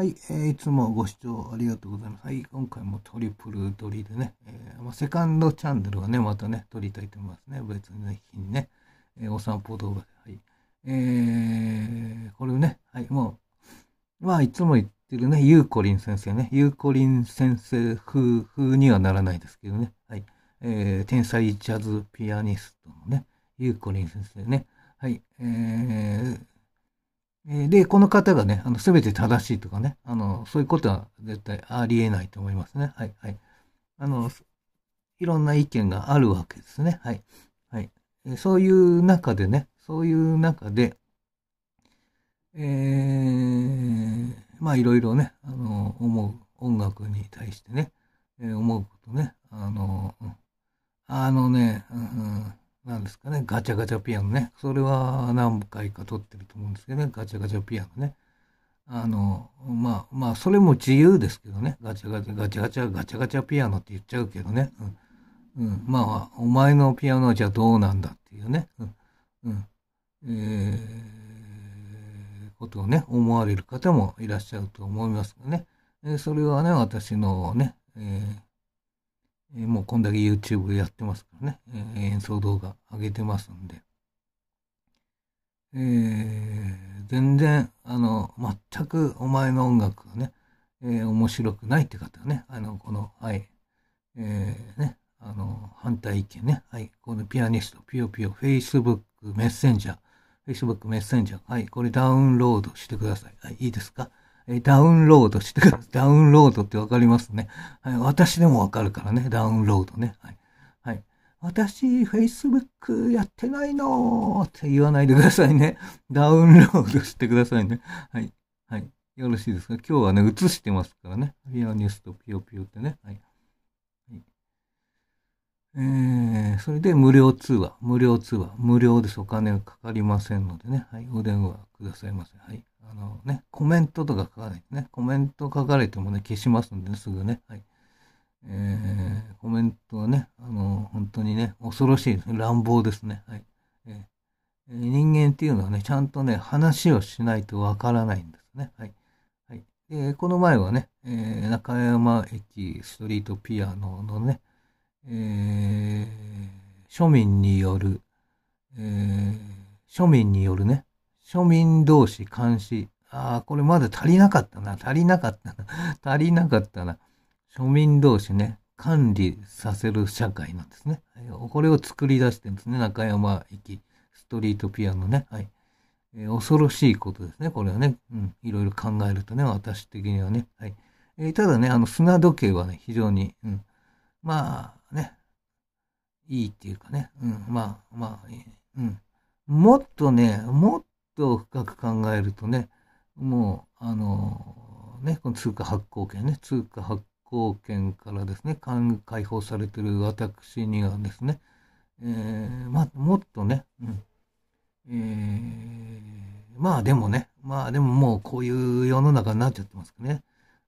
はい、えー、いつもご視聴ありがとうございます。はい、今回もトリプル撮りでね、えー、まあ、セカンドチャンネルはね、またね、撮りたいと思いますね。別の日にね、えー、お散歩動画で。はい。えー、これね、はい、もう、まあ、いつも言ってるね、ゆうこりん先生ね、ゆうこりん先生風風にはならないですけどね、はい。えー、天才ジャズピアニストのね、ゆうこりん先生ね、はい、えー、で、この方がね、あの全て正しいとかね、あのそういうことは絶対ありえないと思いますね。はい、はい。あの、いろんな意見があるわけですね。はい。はい。そういう中でね、そういう中で、えー、まあいろいろね、あの、思う、音楽に対してね、えー、思うことね、あの、あのね、うん、なんですかね、ガチャガチャピアノね。それは何回か撮ってると思うんですけどね、ガチャガチャピアノね。あの、まあ、まあ、それも自由ですけどね、ガチャガチャ、ガチャガチャ、ガチャガチャピアノって言っちゃうけどね。うん。うん、まあ、お前のピアノじゃどうなんだっていうね。うん。うん、えー、ことをね、思われる方もいらっしゃると思いますがね。えー、それはね、私のね、えーえもうこんだけ YouTube やってますからね、え演奏動画上げてますんで、えー、全然、あの、全くお前の音楽がね、えー、面白くないって方はね、あの、この、はい、えー、ね、あの、反対意見ね、はい、このピアニスト、ピヨピヨ、Facebook メッセンジャー、Facebook メッセンジャー、はい、これダウンロードしてください。はい、いいですかえダウンロードしてください。ダウンロードってわかりますね。はい、私でもわかるからね、ダウンロードね。はい。はい、私、Facebook やってないのって言わないでくださいね。ダウンロードしてくださいね。はい。はい。よろしいですか今日はね、映してますからね。リアニュースとピヨピヨってね。はい。えー、それで無料通話、無料通話、無料です。お金がかかりませんのでね。はい、お電話くださいませ。はい。あのね、コメントとか書かないとね、コメント書かれてもね、消しますんで、ね、すぐね、はい。えー、コメントはね、あの、本当にね、恐ろしいですね。乱暴ですね。はい。えー人間っていうのはね、ちゃんとね、話をしないとわからないんですね。はい。はい。で、この前はね、えー、中山駅ストリートピアノのね、えー、庶民による、えー、庶民によるね、庶民同士監視。ああ、これまだ足りなかったな、足りなかったな、足りなかったな。庶民同士ね、管理させる社会なんですね。これを作り出してるんですね。中山行き、ストリートピアノね。はい。えー、恐ろしいことですね。これはね。うん。いろいろ考えるとね、私的にはね。はい。えー、ただね、あの、砂時計はね、非常に、うん。まあ、ね。いいっていうかね。うん。まあ、まあ、うん。もっとね、もっと深く考えるとね、もう、あの、ね、この通貨発行権ね、通貨発行権からですね、解放されてる私にはですね、えー、まあ、もっとね、うん、えー、まあでもね、まあでももうこういう世の中になっちゃってますかね。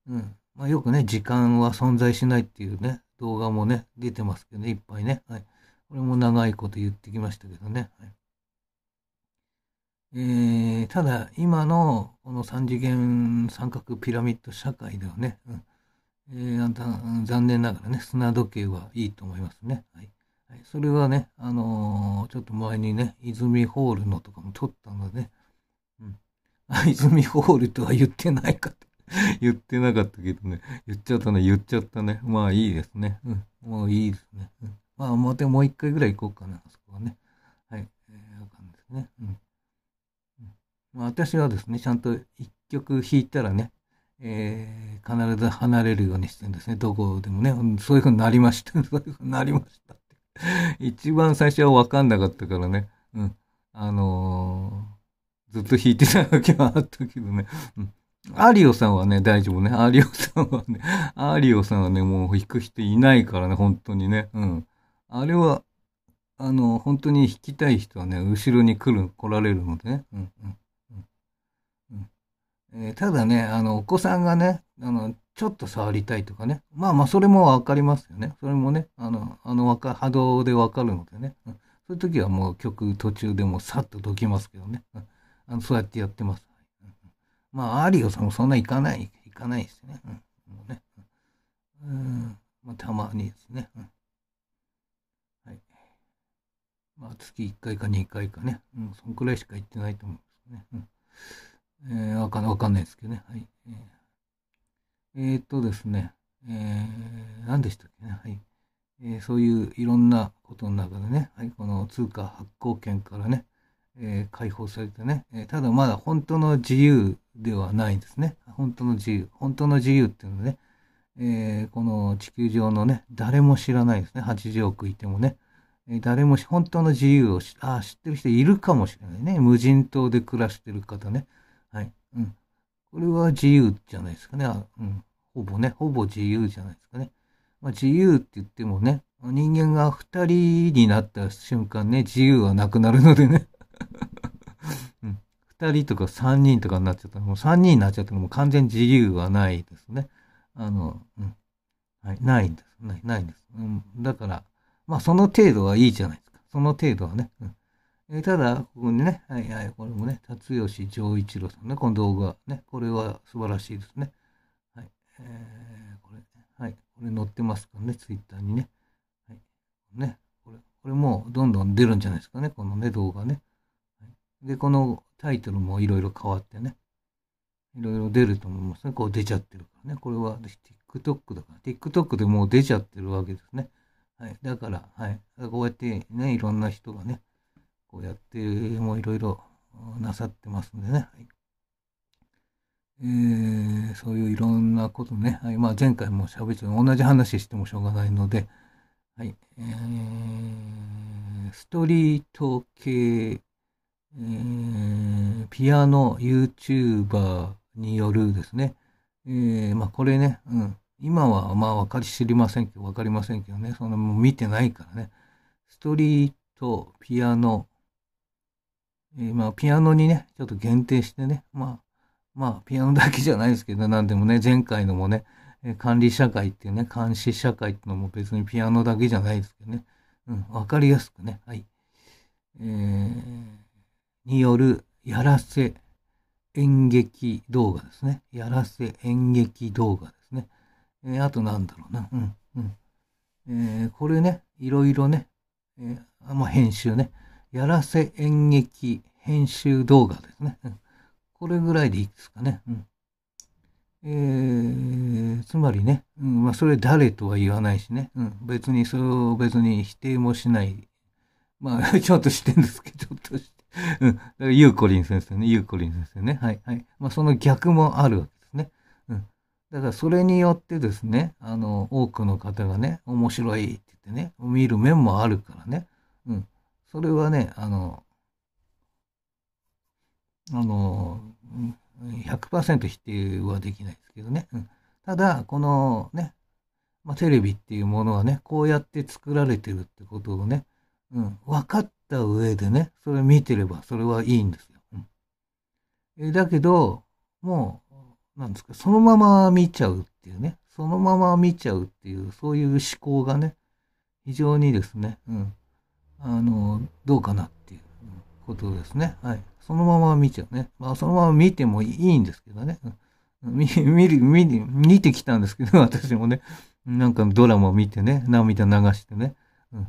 うん。まあよくね、時間は存在しないっていうね、動画もね、出てますけどね、いっぱいね。はい。これも長いこと言ってきましたけどね。はいえー、ただ、今のこの三次元三角ピラミッド社会ではね、うんえー、残念ながらね、砂時計はいいと思いますね。はいはい、それはね、あのー、ちょっと前にね、泉ホールのとかも撮ったのでね、うん、泉ホールとは言ってないかって。言ってなかったけどね。言っちゃったね。言っちゃったね。まあいいですね。うん、もういいですね。うん、まあたもう一回ぐらい行こうかな。まあ、私はですね、ちゃんと一曲弾いたらね、えー、必ず離れるようにしてるんですね。どこでもね、そういうふうになりました。そういうふうになりましたって。一番最初はわかんなかったからね、うん。あのー、ずっと弾いてたわけはあったけどね。うんアリオさんはね、大丈夫ね。アリオさんはね、アリオさんはね、もう弾く人いないからね、本当にね。うん。あれは、あの、本当に弾きたい人はね、後ろに来る、来られるのでね。うん、うん。えー、ただね、あの、お子さんがね、あの、ちょっと触りたいとかね。まあまあ、それもわかりますよね。それもね、あの、あの、波動でわかるのでね。うん、そういう時はもう曲途中でもさっと解きますけどね。うん、あのそうやってやってます。うん、まあ、アーリオさんもそんないかない、いかないですね。うん、もうね。うん、まあ、たまにですね。うんまあ、月1回か2回かね、うん、そんくらいしか行ってないと思うんですね。うんえー、わかんわかんないですけどね。はい。えー、っとですね、えー、何でしたっけね。はい。えー、そういういろんなことの中でね、はい、この通貨発行権からね、えー、解放されてね、えー、ただまだ本当の自由ではないんですね。本当の自由。本当の自由っていうのはね、えー、この地球上のね、誰も知らないですね。80億いてもね。えー、誰も本当の自由をしあ知ってる人いるかもしれないね。無人島で暮らしてる方ね。はい。うん。これは自由じゃないですかね。うん。ほぼね、ほぼ自由じゃないですかね。まあ、自由って言ってもね、人間が2人になった瞬間ね、自由はなくなるのでね。うん、人とか3人とかになっちゃったら、もう3人になっちゃったらもう完全自由はないですね。あの、うん。はい、ないんです。ない、ないんです。うん、だから、まあその程度はいいじゃないですか。その程度はね。うんえー、ただ、ここにね、はいはい、これもね、辰吉丈一郎さんね、この動画ね、これは素晴らしいですね。はい、えー、これ、はい、これ載ってますからね、ツイッターにね。はい、ね、これ、これもどんどん出るんじゃないですかね、このね、動画ね。はい、で、このタイトルもいろいろ変わってね、いろいろ出ると思いますね、こう出ちゃってるからね。これは TikTok だから、TikTok でもう出ちゃってるわけですね。はい、だから、はい、こうやってね、いろんな人がね、こうやってもういろいろなさってますんでね。はいえー、そういういろんなことね、はいまあ、前回も喋っちゃう同じ話してもしょうがないので、はいえー、ストリート系、えー、ピアノ YouTuber によるですね、えー、まあ、これね、うん、今はまあ分かり知りませんけど、分かりませんけどね、そんなもう見てないからね、ストリートピアノまあ、ピアノにね、ちょっと限定してね、まあ、まあ、ピアノだけじゃないですけど、何でもね、前回のもね、管理社会っていうね、監視社会っていうのも別にピアノだけじゃないですけどね、うん、わかりやすくね、はい。えー、による、やらせ演劇動画ですね。やらせ演劇動画ですね。えー、あとなんだろうな、うん、うん。えー、これね、いろいろね、えー、まあ、編集ね。やらせ演劇編集動画ですね。これぐらいでいいですかね。うんえー、つまりね、うんまあ、それ誰とは言わないしね、うん、別にそれを別に否定もしない。まあ、ちょっとしてんですけど、ちょっとして。うん。だからゆうこりん先生ね、ゆうこりん先生ね。はい、はい。まあ、その逆もあるわけですね。うん。だから、それによってですね、あの、多くの方がね、面白いって言ってね、見る面もあるからね。うん。それはね、あの、あの、100%否定はできないですけどね。うん、ただ、このね、まあ、テレビっていうものはね、こうやって作られてるってことをね、うん、分かった上でね、それ見てればそれはいいんですよ。うん、だけど、もう、なんですか、そのまま見ちゃうっていうね、そのまま見ちゃうっていう、そういう思考がね、非常にですね、うん、あの、どうかなっていうことですね。はい。そのまま見ちゃうね。まあ、そのまま見てもいいんですけどね。見、見見、見てきたんですけど、私もね。なんかドラマを見てね、涙流してね。うん、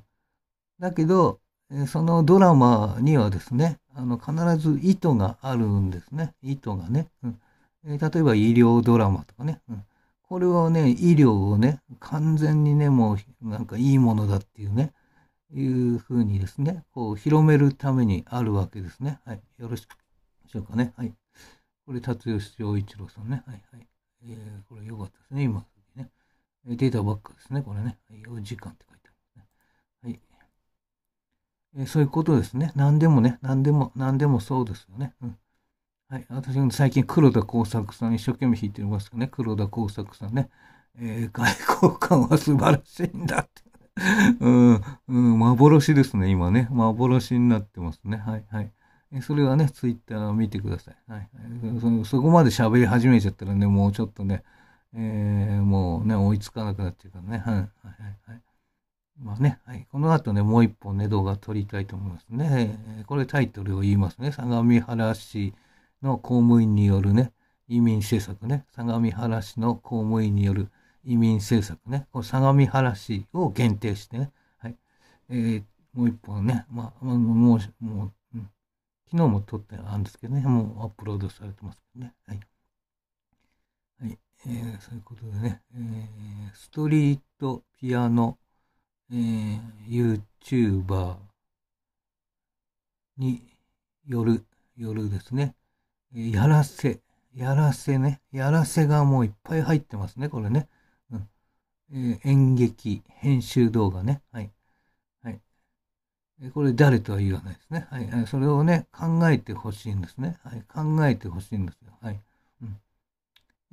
だけど、そのドラマにはですね、あの、必ず意図があるんですね。意図がね。うん、例えば医療ドラマとかね。うんこれはね、医療をね、完全にね、もう、なんかいいものだっていうね、いうふうにですね、こう広めるためにあるわけですね。はい。よろしくでしょうかね。はい。これ、達吉洋一郎さんね。はい、はい。えー、これ良かったですね、今。ね。データばっかですね、これね。4時間って書いてあるね。はい。えー、そういうことですね。何でもね、何でも、何でもそうですよね。うん。はい。私も最近黒田耕作さん一生懸命弾いてますけどね、黒田耕作さんね。えー、外交官は素晴らしいんだって。うん、うん、幻ですね、今ね。幻になってますね。はいはい。それはね、ツイッター見てください。はい、そそこまで喋り始めちゃったらね、もうちょっとね、えー、もうね、追いつかなくなっちゃうからね。はい、はい、はい。まあね、はい。この後ね、もう一本ね、動画撮りたいと思いますね。えこれタイトルを言いますね。相模原市の公務員によるね、移民政策ね。相模原市の公務員による移民政策ね、こ相模原市を限定してね、はい。えー、もう一本ね、まあ、もう、もう、うん、昨日も撮ってあるんですけどね、もうアップロードされてますけどね、はい。はい。えー、そういうことでね、えー、ストリート、ピアノ、えー、YouTuber による、よるですね、えやらせ、やらせね、やらせがもういっぱい入ってますね、これね。えー、演劇、編集動画ね。はい。はい。これ誰とは言わないですね。はい。それをね、考えてほしいんですね。はい。考えてほしいんですよ。はい。うん。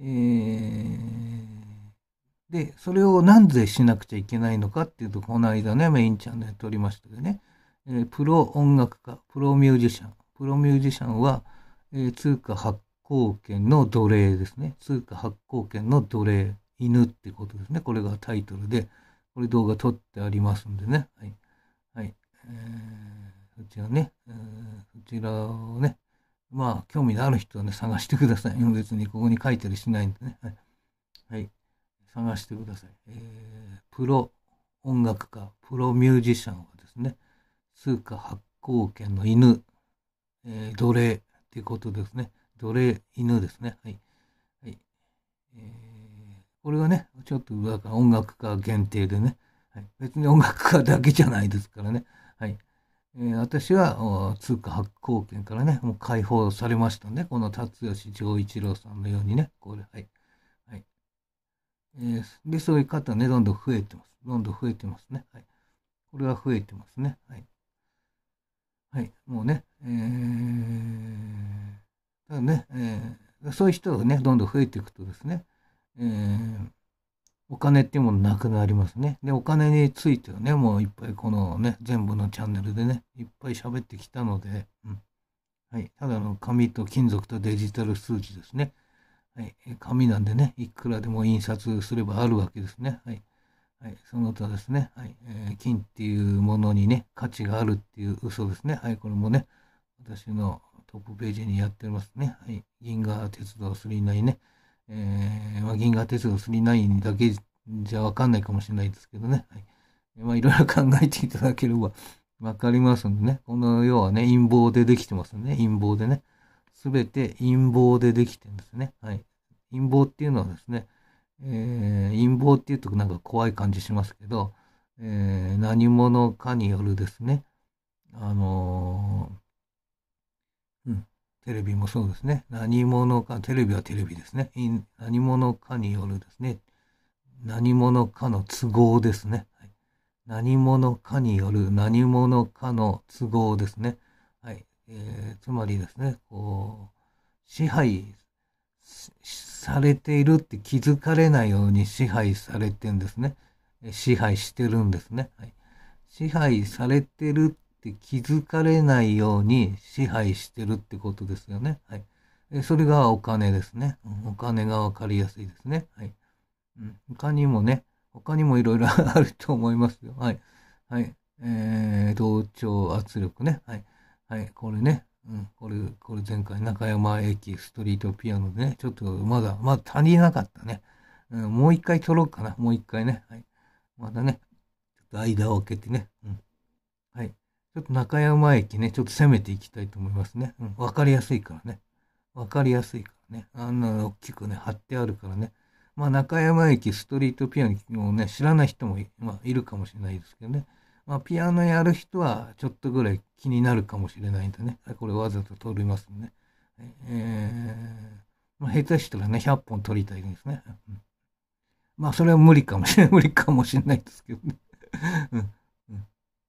えー、で、それをなぜしなくちゃいけないのかっていうと、この間ね、メインチャンネル撮りましたけどね、えー、プロ音楽家、プロミュージシャン。プロミュージシャンは、えー、通貨発行権の奴隷ですね。通貨発行権の奴隷。犬ってことですね。これがタイトルで、これ動画撮ってありますんでね。はい。はい。えー、そちらね、えー、そちらをね、まあ、興味のある人はね、探してください。別にここに書いてるしないんでね。はい。はい、探してください。えー、プロ音楽家、プロミュージシャンはですね、通貨発行権の犬、えー、奴隷っていうことですね。奴隷、犬ですね。はい。はい。えーこれはね、ちょっと音楽家限定でね、はい、別に音楽家だけじゃないですからね、はいえー、私は通貨発行権からね、もう解放されましたね、この辰吉丈一郎さんのようにね、これ、はい。はいえー、で、そういう方ね、どんどん増えてます。どんどん増えてますね。はい、これは増えてますね。はい。はい、もうね、えー、だね、えー、そういう人がね、どんどん増えていくとですね、えー、お金っていうものなくなりますね。で、お金についてはね、もういっぱいこのね、全部のチャンネルでね、いっぱい喋ってきたので、うん。はい。ただの紙と金属とデジタル数値ですね。はい。紙なんでね、いくらでも印刷すればあるわけですね。はい。はい。その他ですね、はい。えー、金っていうものにね、価値があるっていう嘘ですね。はい。これもね、私のトップページにやってますね。はい。銀河鉄道39ね。えー、ま銀河鉄道3 9 9だけじゃわかんないかもしれないですけどね。はい。まあ、いろいろ考えていただければ わかりますんでね。この世はね、陰謀でできてますね。陰謀でね。すべて陰謀でできてるんですね。はい。陰謀っていうのはですね、えー、陰謀っていうとなんか怖い感じしますけど、えー、何者かによるですね、あのテレビもそうですね。何者か、テレビはテレビですね。何者かによるですね。何者かの都合ですね。はい、何者かによる何者かの都合ですね。はいえー、つまりですね、こう、支配されているって気づかれないように支配されてんですね。支配してるんですね。はい、支配されてるって気づかれないように支配してるってことですよね。はい。それがお金ですね。お金がわかりやすいですね。はい。他にもね、他にもいろいろ あると思いますよ。はい。はい。えー、同調圧力ね。はい。はい。これね。うん。これ、これ前回中山駅ストリートピアノでね、ちょっとまだ、まだ足りなかったね。うん、もう一回撮ろうかな。もう一回ね。はい。またね、ちょっと間を空けてね。うん。はい。ちょっと中山駅ね、ちょっと攻めていきたいと思いますね。うん、わかりやすいからね。わかりやすいからね。あんな大きくね、貼ってあるからね。まあ、中山駅ストリートピアノをね、知らない人もい,、まあ、いるかもしれないですけどね。まあ、ピアノやる人はちょっとぐらい気になるかもしれないんでね。これわざと撮りますね。えー、まあ、下手したらね、100本撮りたいですね。うん、まあ、それは無理かもしれない、無理かもしれないですけどね。うん、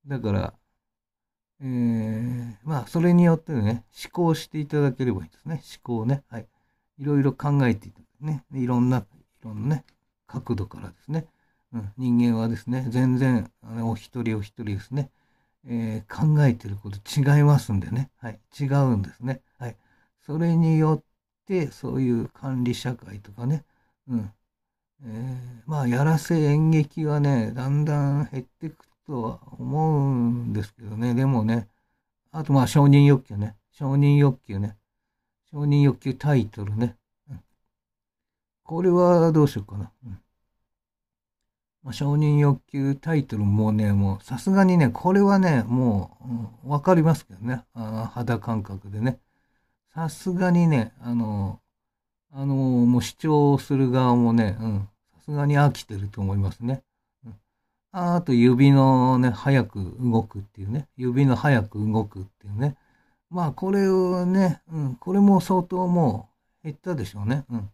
だから、えまあ、それによってね、思考していただければいいですね。思考ね。はい。いろいろ考えていただくね。いろんな、いろんなね、角度からですね。うん、人間はですね、全然、あのお一人お一人ですね、えー、考えてること違いますんでね。はい。違うんですね。はい。それによって、そういう管理社会とかね、うん。えー、まあ、やらせ演劇はね、だんだん減ってくとは思うんですけどね。でもね、あとまあ承認欲求ね。承認欲求ね。承認欲求タイトルね。うん、これはどうしようかな。うんまあ、承認欲求タイトルもね、もうさすがにね、これはね、もうわ、かりますけどね。あ肌感覚でね。さすがにね、あの、あの、もう主張する側もね、うん、さすがに飽きてると思いますね。あと指のね、早く動くっていうね、指の早く動くっていうね。まあ、これをね、うん、これも相当もう減ったでしょうね。うん。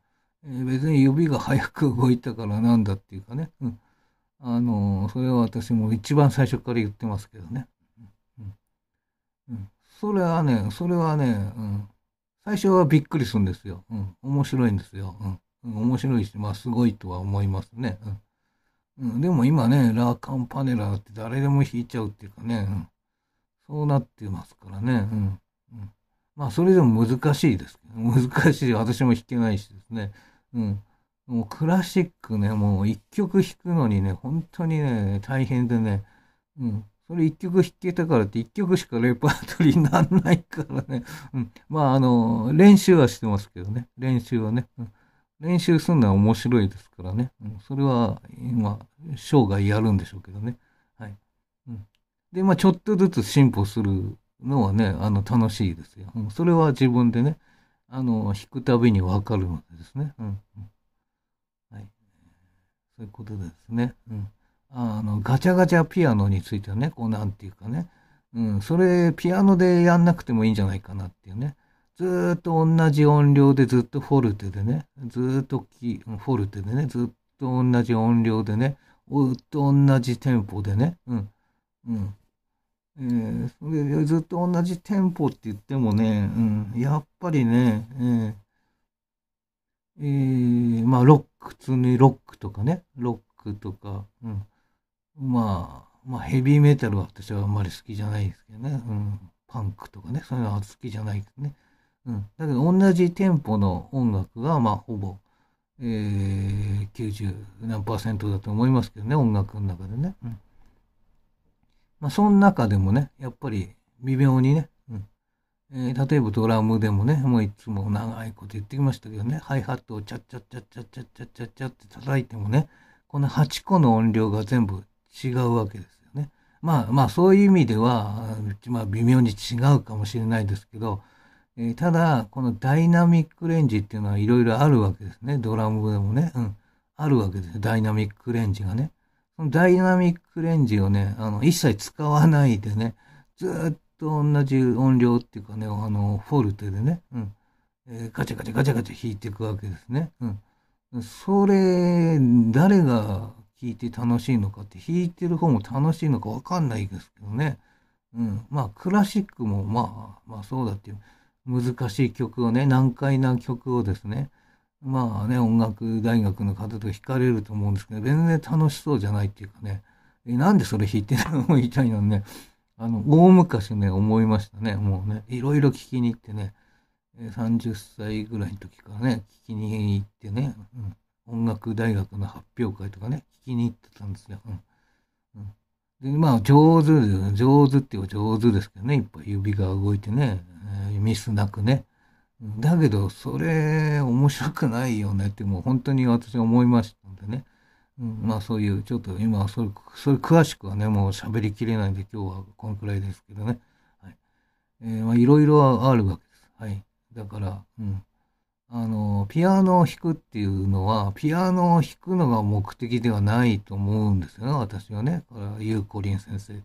えー、別に指が早く動いたからなんだっていうかね。うん。あのー、それは私も一番最初から言ってますけどね。うん。うん。それはね、それはね、うん。最初はびっくりするんですよ。うん。面白いんですよ。うん。面白いし、まあ、すごいとは思いますね。うん。うん、でも今ね、ラーカンパネラーって誰でも弾いちゃうっていうかね、うん、そうなってますからね、うんうん。まあ、それでも難しいですけど、難しい。私も弾けないしですね。うん。もうクラシックね、もう一曲弾くのにね、本当にね、大変でね、うん。それ一曲弾けたからって一曲しかレパートリーになんないからね。うん。まあ、あの、練習はしてますけどね。練習はね。うん練習するのは面白いですからね。うん、それは今、生涯やるんでしょうけどね。はい。うん、で、まあ、ちょっとずつ進歩するのはね、あの、楽しいですよ。うん、それは自分でね、あの、弾くたびに分かるのでですね。うん。はい。そういうことですね。うん。あの、ガチャガチャピアノについてはね、こう、なんていうかね。うん、それ、ピアノでやんなくてもいいんじゃないかなっていうね。ずっと同じ音量でずっとフォルテでね、ずっとキフォルテでね、ずっと同じ音量でね、ずっと同じテンポでね、うん、うん。えー、それずっと同じテンポって言ってもね、うん、やっぱりね、えーえー、まあ、ロック、普通にロックとかね、ロックとか、うん、まあ、まあ、ヘビーメタルは私はあんまり好きじゃないですけどね、うん、パンクとかね、そういうのは好きじゃないですね。うん、だけど同じテンポの音楽が、まあ、ほぼ、えー、90何パーセントだと思いますけどね、音楽の中でね。うん、まあ、その中でもね、やっぱり微妙にね、うんえー、例えばドラムでもね、もういつも長いこと言ってきましたけどね、ハイハットをチャッチャッチャッチャッチャッチャッチャッチャって叩いてもね、この8個の音量が全部違うわけですよね。まあまあそういう意味では、まあ微妙に違うかもしれないですけど、えー、ただ、このダイナミックレンジっていうのはいろいろあるわけですね。ドラムでもね。うん。あるわけですよ。ダイナミックレンジがね。そのダイナミックレンジをね、あの、一切使わないでね、ずっと同じ音量っていうかね、あの、フォルテでね、うん。えー、ガチャガチャガチャガチャ弾いていくわけですね。うん。それ、誰が弾いて楽しいのかって、弾いてる方も楽しいのかわかんないですけどね。うん。まあ、クラシックもまあ、まあそうだっていう。難しい曲をね、難解な曲をですね、まあね、音楽大学の方と弾かれると思うんですけど、全然楽しそうじゃないっていうかね、え、なんでそれ弾いてるのみたいなね、あの、大昔ね、思いましたね、もうね、いろいろ聞きに行ってね、30歳ぐらいの時からね、聞きに行ってね、うん、音楽大学の発表会とかね、聞きに行ってたんですよ。うん、うんで、まあ、上手、上手っていう上手ですけどね、いっぱい指が動いてね、ミスなくね。だけど、それ、面白くないよねって、もう本当に私は思いましたんでね。うん、まあ、そういう、ちょっと今、それ、それ詳しくはね、もう喋りきれないんで、今日はこのくらいですけどね。はい。えまあ、いろいろあるわけです。はい。だから、うん。あの、ピアノを弾くっていうのは、ピアノを弾くのが目的ではないと思うんですよね、私はね。れはゆうこりん先生。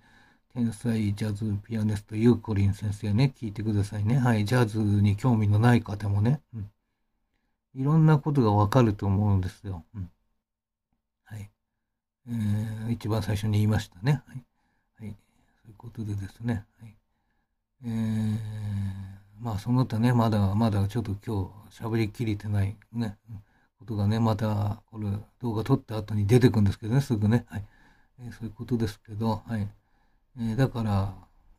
天才ジャズピアニスト、ゆうこりん先生ね、聞いてくださいね。はい、ジャズに興味のない方もね。うん。いろんなことがわかると思うんですよ。うん。はい。えー、一番最初に言いましたね。はい。はい。そういうことでですね。はい。えーまあその他ね、まだまだちょっと今日喋りきれてないね、ことがね、またこれ動画撮った後に出てくんですけどね、すぐね。はい。えー、そういうことですけど、はい。えー、だから、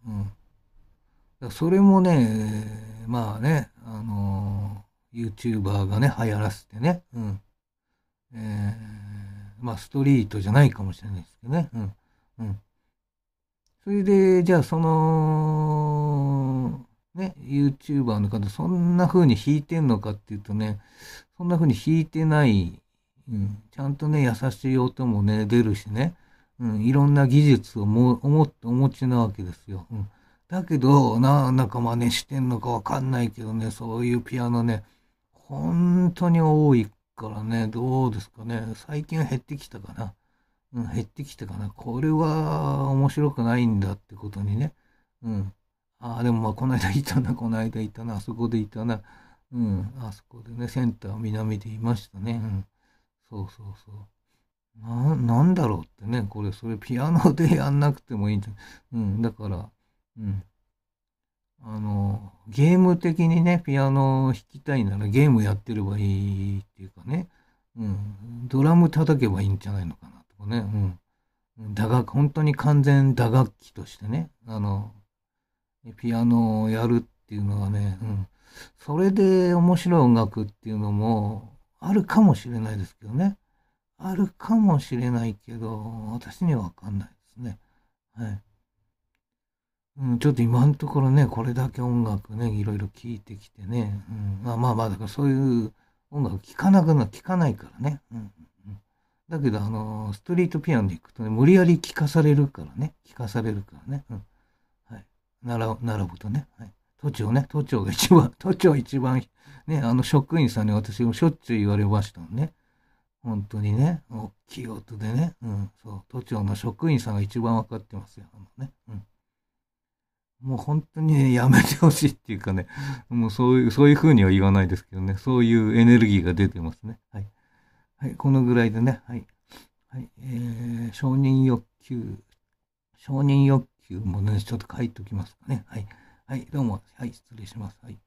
うん。だそれもね、まあね、あのー、YouTuber がね、流行らせてね、うん。えー、まあストリートじゃないかもしれないですけどね、うん。うん。それで、じゃあその、ね、YouTuber の方、そんな風に弾いてんのかっていうとね、そんな風に弾いてない、うん、ちゃんとね、優しい音もね、出るしね、うん、いろんな技術をも思ってお持ちなわけですよ。うん、だけど、なんか真似してんのかわかんないけどね、そういうピアノね、本当に多いからね、どうですかね、最近減ってきたかな。うん、減ってきたかな。これは面白くないんだってことにね、うん、ああ、でもまあ、この間いたな、この間いたな、あそこでいたな。うん、あそこでね、センター南でいましたね。うん、そうそうそう。な、なんだろうってね、これ、それピアノでやんなくてもいいんじゃうん、だから、うん。あの、ゲーム的にね、ピアノを弾きたいならゲームやってればいいっていうかね、うん、ドラム叩けばいいんじゃないのかなとかね、うん。打楽、本当に完全打楽器としてね、あの、ピアノをやるっていうのはね、うん、それで面白い音楽っていうのもあるかもしれないですけどね。あるかもしれないけど、私にはわかんないですね。はい。うん、ちょっと今のところね、これだけ音楽ね、いろいろ聴いてきてね、うん、まあまあまあ、だからそういう音楽聴かなくな、聴かないからね。うんだけど、あの、ストリートピアノで行くとね、無理やり聴かされるからね、聴かされるからね。うんるほどね、はい、都庁ね、都庁が一番、都庁一番、ね、あの職員さんに私もしょっちゅう言われましたもんね。本当にね、大きい音でね、うん、そう、都庁の職員さんが一番分かってますよ、あのね。うんもう本当にね、やめてほしいっていうかね、もうそういう、そういうふうには言わないですけどね、そういうエネルギーが出てますね。はい。はい、このぐらいでね、はい。はい、えー、承認欲求、承認欲いうものにちょっと書いておきますかね。はい。はい、どうも。はい、失礼します。はい。